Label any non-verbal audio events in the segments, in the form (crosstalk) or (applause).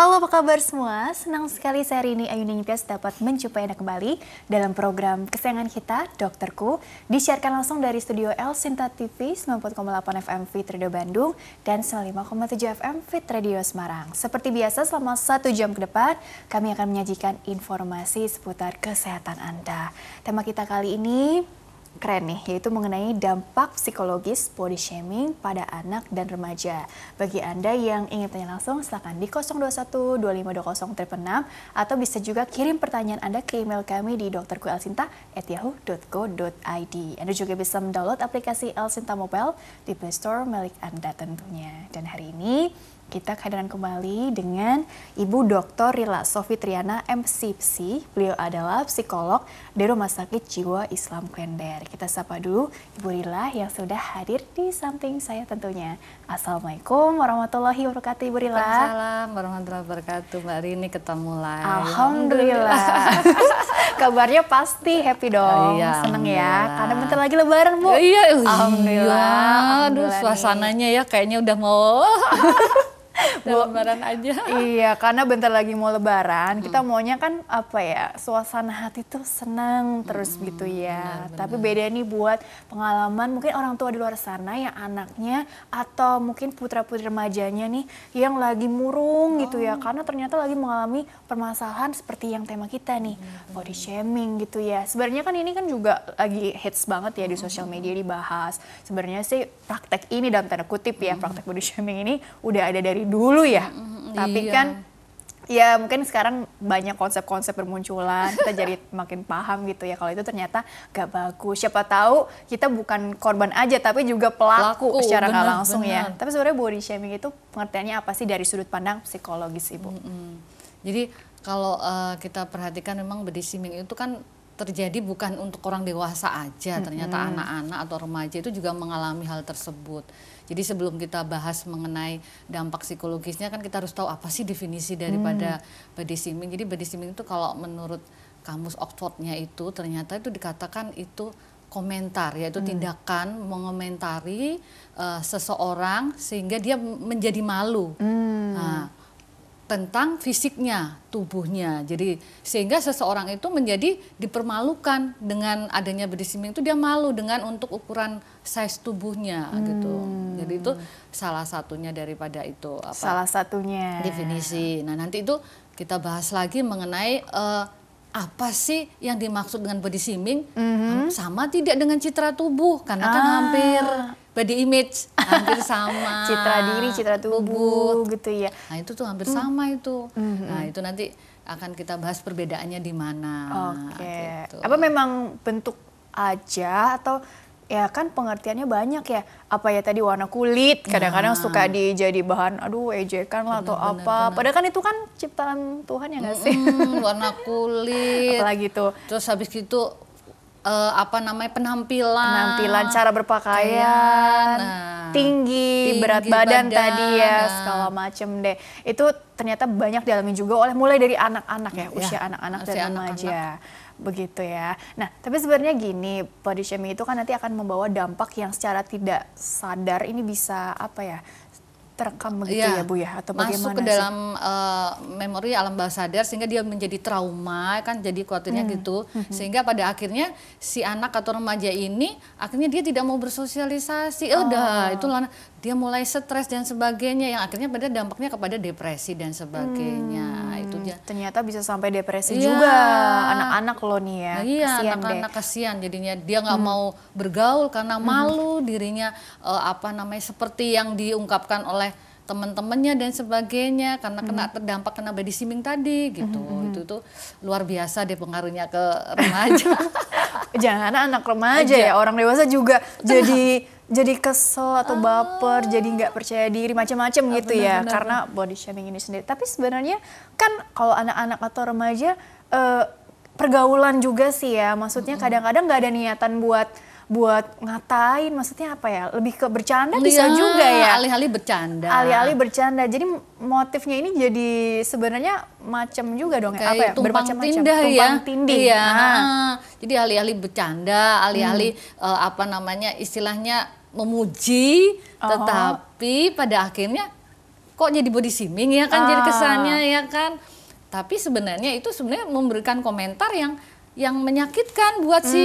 Halo apa kabar semua, senang sekali saya Rini Ayu Ningtyas dapat menjumpai Anda kembali dalam program kesayangan kita, Dokterku, disiarkan langsung dari studio El Sinta TV 94,8 FM Fit Radio Bandung dan 5,7 FM Fit Radio Semarang. Seperti biasa selama satu jam ke depan, kami akan menyajikan informasi seputar kesehatan Anda. Tema kita kali ini keren nih, yaitu mengenai dampak psikologis body shaming pada anak dan remaja. Bagi Anda yang ingin tanya langsung, silakan di 021 2520 -36, atau bisa juga kirim pertanyaan Anda ke email kami di drkuelsinta.yahoo.co.id. Anda juga bisa mendownload aplikasi Elsinta Mobile di Play Store milik Anda tentunya. Dan hari ini kita kehadiran kembali dengan Ibu Dr. Rila Sofitriana Triana MCPC. Beliau adalah psikolog dari Rumah Sakit Jiwa Islam Klender. Kita sapa dulu Ibu Rila yang sudah hadir di samping saya tentunya. Assalamualaikum warahmatullahi wabarakatuh Ibu Rila. Assalamualaikum warahmatullahi wabarakatuh Mbak Rini ketemu lagi. Alhamdulillah. (laughs) Kabarnya pasti happy dong. iya, Seneng ya. Karena bentar lagi lebaran Bu. Iya. iya. Alhamdulillah. Aduh suasananya ya kayaknya udah mau (laughs) lebaran (laughs) aja. (laughs) Iya, karena bentar lagi mau lebaran, hmm. kita maunya kan apa ya, suasana hati tuh senang terus hmm, gitu ya. Benar, benar. Tapi beda nih buat pengalaman mungkin orang tua di luar sana yang anaknya atau mungkin putra-putri remajanya nih yang lagi murung oh. gitu ya. Oh. Karena ternyata lagi mengalami permasalahan seperti yang tema kita nih, hmm. body shaming gitu ya. Sebenarnya kan ini kan juga lagi hits banget ya di hmm, sosial media dibahas. Sebenarnya sih praktek ini dalam tanda kutip ya, hmm. praktek body shaming ini udah ada dari dulu ya. Mm, Tapi iya. kan ya mungkin sekarang banyak konsep-konsep bermunculan kita jadi (laughs) makin paham gitu ya kalau itu ternyata gak bagus siapa tahu kita bukan korban aja tapi juga pelaku, pelaku secara nggak langsung bener. ya tapi sebenarnya body shaming itu pengertiannya apa sih dari sudut pandang psikologis ibu mm -hmm. jadi kalau uh, kita perhatikan memang body shaming itu kan terjadi bukan untuk orang dewasa aja, ternyata anak-anak atau remaja itu juga mengalami hal tersebut. Jadi sebelum kita bahas mengenai dampak psikologisnya kan kita harus tahu apa sih definisi daripada hmm. body shaming. Jadi body shaming itu kalau menurut kamus Oxfordnya itu ternyata itu dikatakan itu komentar yaitu hmm. tindakan mengomentari uh, seseorang sehingga dia menjadi malu. Hmm. Nah, tentang fisiknya, tubuhnya. Jadi sehingga seseorang itu menjadi dipermalukan dengan adanya body shaming itu dia malu dengan untuk ukuran size tubuhnya gitu. hmm. gitu. Jadi itu salah satunya daripada itu apa? Salah satunya definisi. Nah, nanti itu kita bahas lagi mengenai uh, apa sih yang dimaksud dengan body shaming mm -hmm. sama tidak dengan citra tubuh karena kan ah, kan hampir body image hampir (laughs) sama citra diri citra tubuh tubuh gitu ya nah itu tuh hampir hmm. sama itu hmm. nah itu nanti akan kita bahas perbedaannya di mana oke okay. Gitu. apa memang bentuk aja atau ya kan pengertiannya banyak ya apa ya tadi warna kulit nah. kadang-kadang nah. suka di jadi bahan aduh ejekan lah atau bener, apa bener. padahal kan itu kan ciptaan Tuhan ya nggak sih warna (laughs) kulit lagi tuh terus habis itu uh, apa namanya penampilan penampilan cara berpakaian nah, tinggi, tinggi berat badan, badan tadi ya nah. segala macem deh itu ternyata banyak dialami juga oleh mulai dari anak-anak ya, ya usia anak-anak dan remaja anak begitu ya nah tapi sebenarnya gini body shaming itu kan nanti akan membawa dampak yang secara tidak sadar ini bisa apa ya terekam begitu ya, ya Bu ya atau bagaimana? ke dalam uh, memori alam bawah sadar sehingga dia menjadi trauma kan jadi kuatnya hmm. gitu hmm. sehingga pada akhirnya si anak atau remaja ini akhirnya dia tidak mau bersosialisasi. Ya oh. Udah itu dia mulai stres dan sebagainya yang akhirnya pada dampaknya kepada depresi dan sebagainya hmm, itu dia ternyata bisa sampai depresi iya. juga anak-anak loh nih ya nah, iya anak-anak kasihan jadinya dia nggak hmm. mau bergaul karena hmm. malu dirinya uh, apa namanya seperti yang diungkapkan oleh teman-temannya dan sebagainya karena kena hmm. terdampak kena body shaming tadi gitu hmm, hmm, hmm. itu tuh luar biasa deh pengaruhnya ke remaja (laughs) jangan anak remaja ya orang dewasa juga jadi jadi kesel atau oh. baper, jadi nggak percaya diri macam-macam oh, gitu benar, ya benar, karena benar. body shaming ini sendiri. Tapi sebenarnya kan kalau anak-anak atau remaja eh, pergaulan juga sih ya. Maksudnya kadang-kadang nggak -kadang ada niatan buat buat ngatain maksudnya apa ya lebih ke bercanda ya, bisa juga ya alih-alih bercanda alih-alih bercanda jadi motifnya ini jadi sebenarnya macam juga dong ya. Kayak apa ya bermacam-macam tindah ya tumpang tindih iya. nah. Ah. jadi alih-alih bercanda alih-alih hmm. uh, apa namanya istilahnya memuji uh -huh. tetapi pada akhirnya kok jadi body shaming ya kan uh. jadi ah. kesannya ya kan tapi sebenarnya itu sebenarnya memberikan komentar yang yang menyakitkan buat hmm. si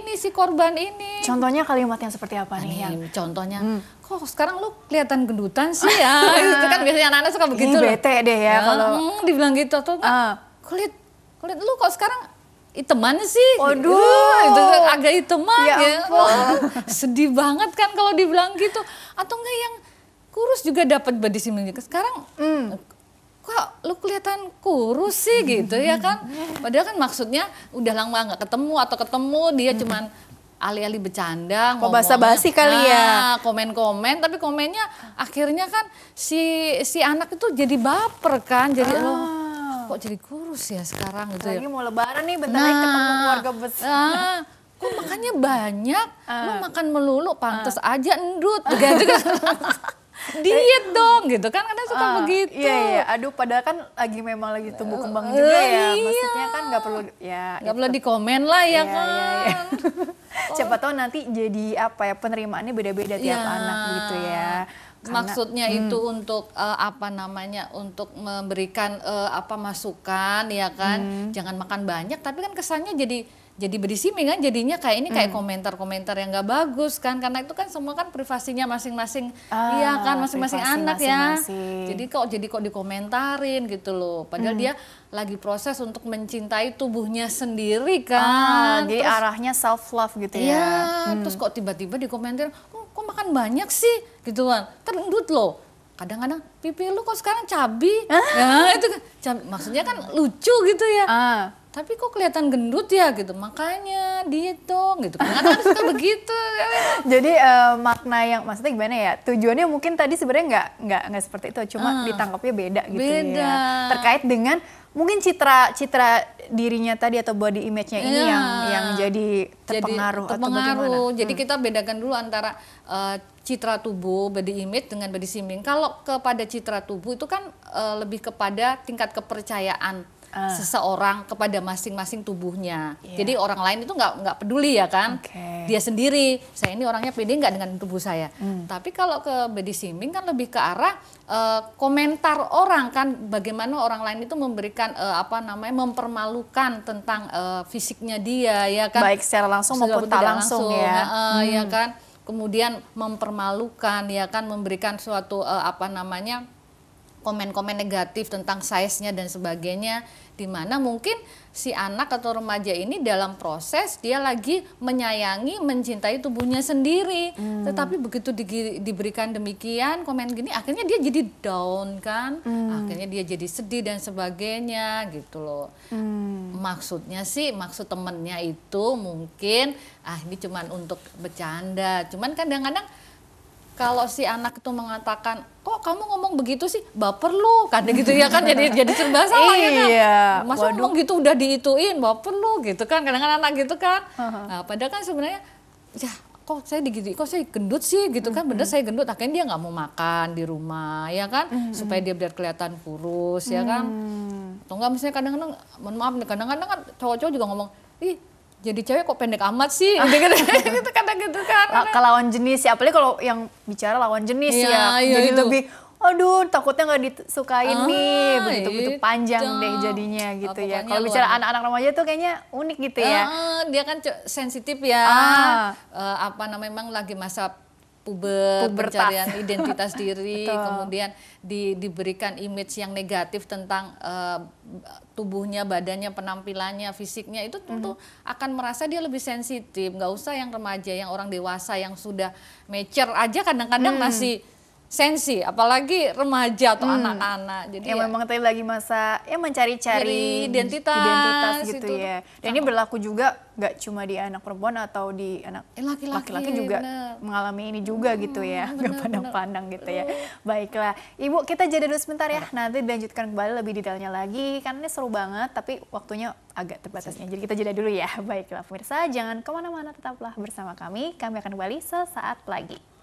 ini si korban ini. Contohnya kalimat yang seperti apa nih? Yang... Contohnya, hmm. kok sekarang lu kelihatan gendutan sih ya? (laughs) itu kan biasanya anak-anak suka begitu. Ini bete deh ya, ya kalau hmm, dibilang gitu tuh. Uh. Kulit kulit lu kok sekarang iteman sih. Waduh. Gitu. Itu agak iteman ya. ya. Ampun. sedih banget kan kalau dibilang gitu. Atau enggak yang kurus juga dapat body shaming. Sekarang mm. kok lu kelihatan kurus sih gitu ya kan. Padahal kan maksudnya udah lama nggak ketemu atau ketemu dia mm. cuman alih-alih bercanda, kok bahasa basi kali ya, ah, komen-komen, tapi komennya akhirnya kan si si anak itu jadi baper kan, jadi lo ah kok jadi kurus ya sekarang gitu Lagi ya? mau lebaran nih bentar nah, ketemu keluarga besar. Nah, kok makannya banyak, uh. lu makan melulu, pantas uh. Ah. aja endut. Juga ah. gitu kan? (laughs) diet dong gitu kan karena suka uh, begitu iya iya aduh padahal kan lagi memang lagi tumbuh eh, kembang juga uh, ya iya. maksudnya kan nggak perlu ya nggak gitu. perlu dikomen lah ya iya, iya kan iya, iya. (laughs) siapa tahu nanti jadi apa ya penerimaannya beda-beda tiap iya. anak gitu ya karena, Maksudnya hmm. itu untuk uh, apa namanya? Untuk memberikan uh, apa masukan ya kan? Hmm. Jangan makan banyak tapi kan kesannya jadi jadi berisi kan jadinya kayak ini kayak hmm. komentar-komentar yang nggak bagus kan karena itu kan semua kan privasinya masing-masing ah, iya kan masing-masing anak masing -masing. ya jadi kok jadi kok dikomentarin gitu loh padahal hmm. dia lagi proses untuk mencintai tubuhnya sendiri kan ah, jadi terus, arahnya self love gitu iya, ya, ya hmm. terus kok tiba-tiba dikomentarin oh, kok makan banyak sih gitu kan terendut loh kadang-kadang pipi lu kok sekarang cabi ah. ya itu kan maksudnya kan lucu gitu ya ah tapi kok kelihatan gendut ya gitu makanya diet dong gitu kan suka (laughs) begitu jadi uh, makna yang maksudnya gimana ya tujuannya mungkin tadi sebenarnya nggak nggak nggak seperti itu cuma uh, ditangkapnya beda gitu ya. beda. ya terkait dengan mungkin citra citra dirinya tadi atau body image-nya ini yeah. yang yang jadi terpengaruh jadi, terpengaruh atau bagaimana? jadi hmm. kita bedakan dulu antara uh, citra tubuh body image dengan body shaming kalau kepada citra tubuh itu kan uh, lebih kepada tingkat kepercayaan Ah. seseorang kepada masing-masing tubuhnya. Yeah. Jadi orang lain itu nggak nggak peduli ya kan, okay. dia sendiri. Saya ini orangnya pede nggak dengan tubuh saya. Hmm. Tapi kalau ke body shaming kan lebih ke arah uh, komentar orang kan, bagaimana orang lain itu memberikan uh, apa namanya mempermalukan tentang uh, fisiknya dia ya kan. Baik secara langsung maupun tak langsung, langsung ya. Uh, hmm. Ya kan, kemudian mempermalukan ya kan, memberikan suatu uh, apa namanya komen-komen negatif tentang size-nya dan sebagainya di mana mungkin si anak atau remaja ini dalam proses dia lagi menyayangi, mencintai tubuhnya sendiri. Hmm. Tetapi begitu di, diberikan demikian komen gini, akhirnya dia jadi down kan, hmm. akhirnya dia jadi sedih dan sebagainya gitu loh. Hmm. Maksudnya sih, maksud temennya itu mungkin ah ini cuman untuk bercanda, cuman kadang-kadang kalau si anak itu mengatakan kok kamu ngomong begitu sih baper lu kan gitu ya kan jadi jadi serba salah ya kan iya, masa ngomong gitu udah diituin baper lu gitu kan kadang-kadang anak gitu kan nah, padahal kan sebenarnya ya kok saya digitu, kok saya gendut sih gitu kan mm bener saya gendut akhirnya dia nggak mau makan di rumah ya kan supaya dia biar kelihatan kurus ya kan mm atau enggak misalnya kadang-kadang mohon maaf kadang-kadang kan cowok-cowok juga ngomong ih jadi cewek kok pendek amat sih (laughs) gitu kan. gitu kata gitu kan ke lawan jenis ya apalagi kalau yang bicara lawan jenis iya, ya, iya, jadi itu. lebih aduh takutnya nggak disukain ah, nih begitu begitu panjang deh jadinya gitu ya kalau bicara anak-anak remaja tuh kayaknya unik gitu ya ah, dia kan sensitif ya ah. Eh, apa namanya memang lagi masa puber, Pubertas. pencarian identitas (laughs) diri, kemudian di, diberikan image yang negatif tentang uh, tubuhnya, badannya, penampilannya, fisiknya itu tentu mm -hmm. akan merasa dia lebih sensitif. Nggak usah yang remaja, yang orang dewasa yang sudah mature aja kadang-kadang mm. masih sensi apalagi remaja atau hmm. anak-anak hmm. jadi yang ya, memang tadi lagi masa ya mencari-cari identitas, identitas gitu, gitu. ya dan sama. ini berlaku juga nggak cuma di anak perempuan atau di anak eh, laki-laki juga bener. mengalami ini juga hmm, gitu ya hmm, nggak pandang-pandang gitu ya baiklah ibu kita jeda dulu sebentar ya iya. nanti dilanjutkan kembali lebih detailnya lagi karena ini seru banget tapi waktunya agak terbatasnya jadi kita jeda dulu ya (laughs) baiklah pemirsa jangan kemana-mana tetaplah bersama kami kami akan kembali sesaat lagi